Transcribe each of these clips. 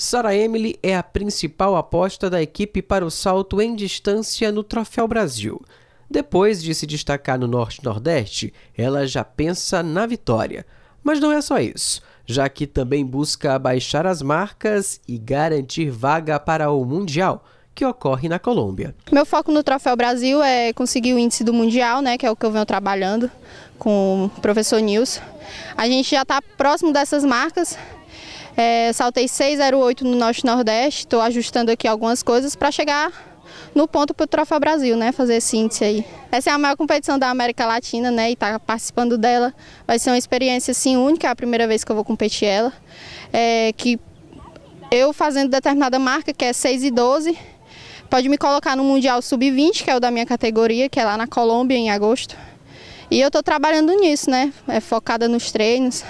Sarah Emily é a principal aposta da equipe para o salto em distância no Troféu Brasil. Depois de se destacar no Norte-Nordeste, ela já pensa na vitória. Mas não é só isso, já que também busca abaixar as marcas e garantir vaga para o Mundial, que ocorre na Colômbia. Meu foco no Troféu Brasil é conseguir o índice do Mundial, né, que é o que eu venho trabalhando com o professor Nilson. A gente já está próximo dessas marcas, é, saltei 6,08 no Norte Nordeste, estou ajustando aqui algumas coisas para chegar no ponto para o Troféu Brasil, né? Fazer síntese aí. Essa é a maior competição da América Latina, né? E tá participando dela. Vai ser uma experiência assim única, é a primeira vez que eu vou competir ela. É, que eu fazendo determinada marca, que é 6 e 12, pode me colocar no Mundial Sub-20, que é o da minha categoria, que é lá na Colômbia em agosto. E eu estou trabalhando nisso, né? É focada nos treinos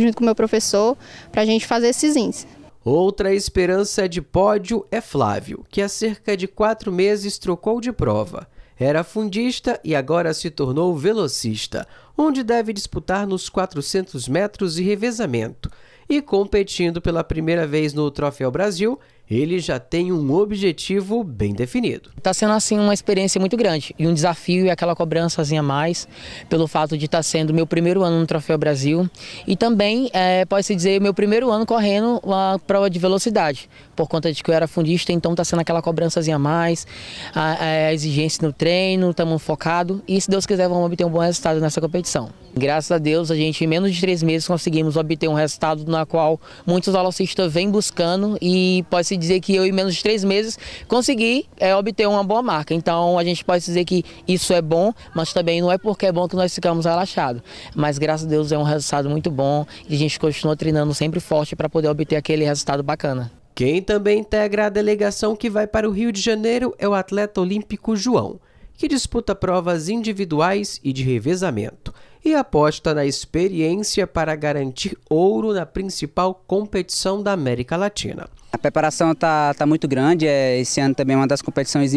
junto com o meu professor, para a gente fazer esses índices. Outra esperança de pódio é Flávio, que há cerca de quatro meses trocou de prova. Era fundista e agora se tornou velocista, onde deve disputar nos 400 metros de revezamento. E competindo pela primeira vez no Troféu Brasil, ele já tem um objetivo bem definido. Está sendo assim uma experiência muito grande e um desafio e aquela cobrançazinha a mais pelo fato de estar tá sendo meu primeiro ano no Troféu Brasil e também é, pode se dizer meu primeiro ano correndo uma prova de velocidade por conta de que eu era fundista então está sendo aquela cobrançazinha a mais a, a exigência no treino estamos focado e se Deus quiser vamos obter um bom resultado nessa competição. Graças a Deus a gente em menos de três meses conseguimos obter um resultado na qual muitos alocistas vêm buscando e pode se dizer que eu, em menos de três meses, consegui é, obter uma boa marca. Então, a gente pode dizer que isso é bom, mas também não é porque é bom que nós ficamos relaxados. Mas, graças a Deus, é um resultado muito bom e a gente continua treinando sempre forte para poder obter aquele resultado bacana. Quem também integra a delegação que vai para o Rio de Janeiro é o atleta olímpico João, que disputa provas individuais e de revezamento e aposta na experiência para garantir ouro na principal competição da América Latina. A preparação está tá muito grande, é, esse ano também é uma das competições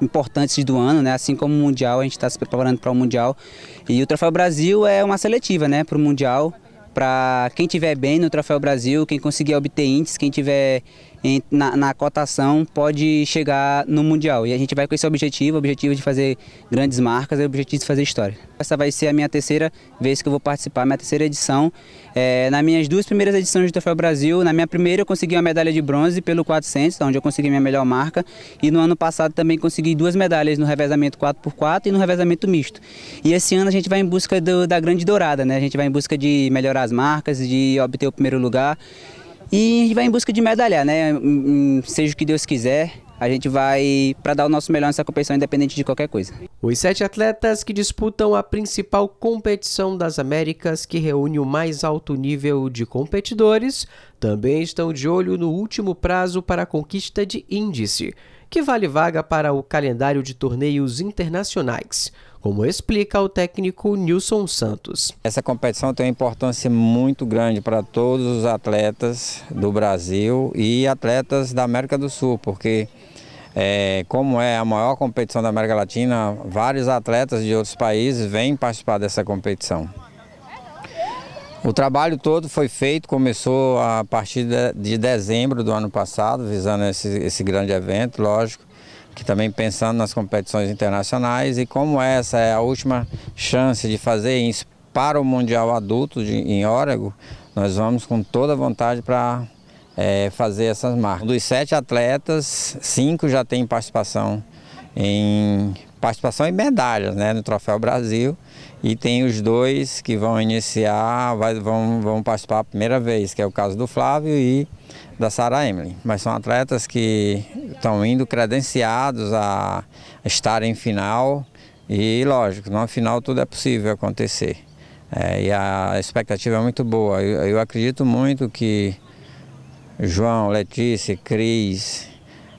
importantes do ano, né? Assim como o Mundial, a gente está se preparando para o Mundial. E o Troféu Brasil é uma seletiva, né? Para o Mundial, para quem tiver bem no Troféu Brasil, quem conseguir obter índices, quem tiver na, na, cotação pode chegar no Mundial. E a gente vai com esse objetivo, objetivo de fazer grandes marcas e objetivo de fazer história. Essa vai ser a minha terceira vez que eu vou participar, minha terceira edição. É, nas minhas duas primeiras edições do Troféu Brasil, na minha primeira eu consegui uma medalha de bronze pelo 400, onde eu consegui minha melhor marca. E no ano passado também consegui duas medalhas no revezamento 4x4 e no revezamento misto. E esse ano a gente vai em busca do, da grande dourada, né? A gente vai em busca de melhorar as marcas, de obter o primeiro lugar. E a gente vai em busca de medalhar, né? Seja o que Deus quiser, a gente vai para dar o nosso melhor nessa competição, independente de qualquer coisa. Os sete atletas que disputam a principal competição das Américas, que reúne o mais alto nível de competidores, também estão de olho no último prazo para a conquista de índice, que vale vaga para o calendário de torneios internacionais como explica o técnico Nilson Santos. Essa competição tem uma importância muito grande para todos os atletas do Brasil e atletas da América do Sul, porque é, como é a maior competição da América Latina, vários atletas de outros países vêm participar dessa competição. O trabalho todo foi feito, começou a partir de dezembro do ano passado, visando esse, esse grande evento, lógico que também pensando nas competições internacionais e como essa é a última chance de fazer isso para o Mundial Adulto de, em Oregon, nós vamos com toda vontade para é, fazer essas marcas. Dos sete atletas, cinco já têm participação em participação e medalhas né, no Troféu Brasil. E tem os dois que vão iniciar, vai, vão, vão participar a primeira vez, que é o caso do Flávio e da Sara Emily. Mas são atletas que estão indo credenciados a estarem em final. E lógico, numa final tudo é possível acontecer. É, e a expectativa é muito boa. Eu, eu acredito muito que João, Letícia, Cris,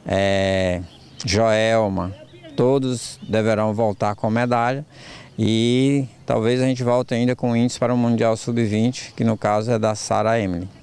é, Joelma, todos deverão voltar com medalha e talvez a gente volte ainda com índice para o Mundial Sub-20, que no caso é da Sara Emily.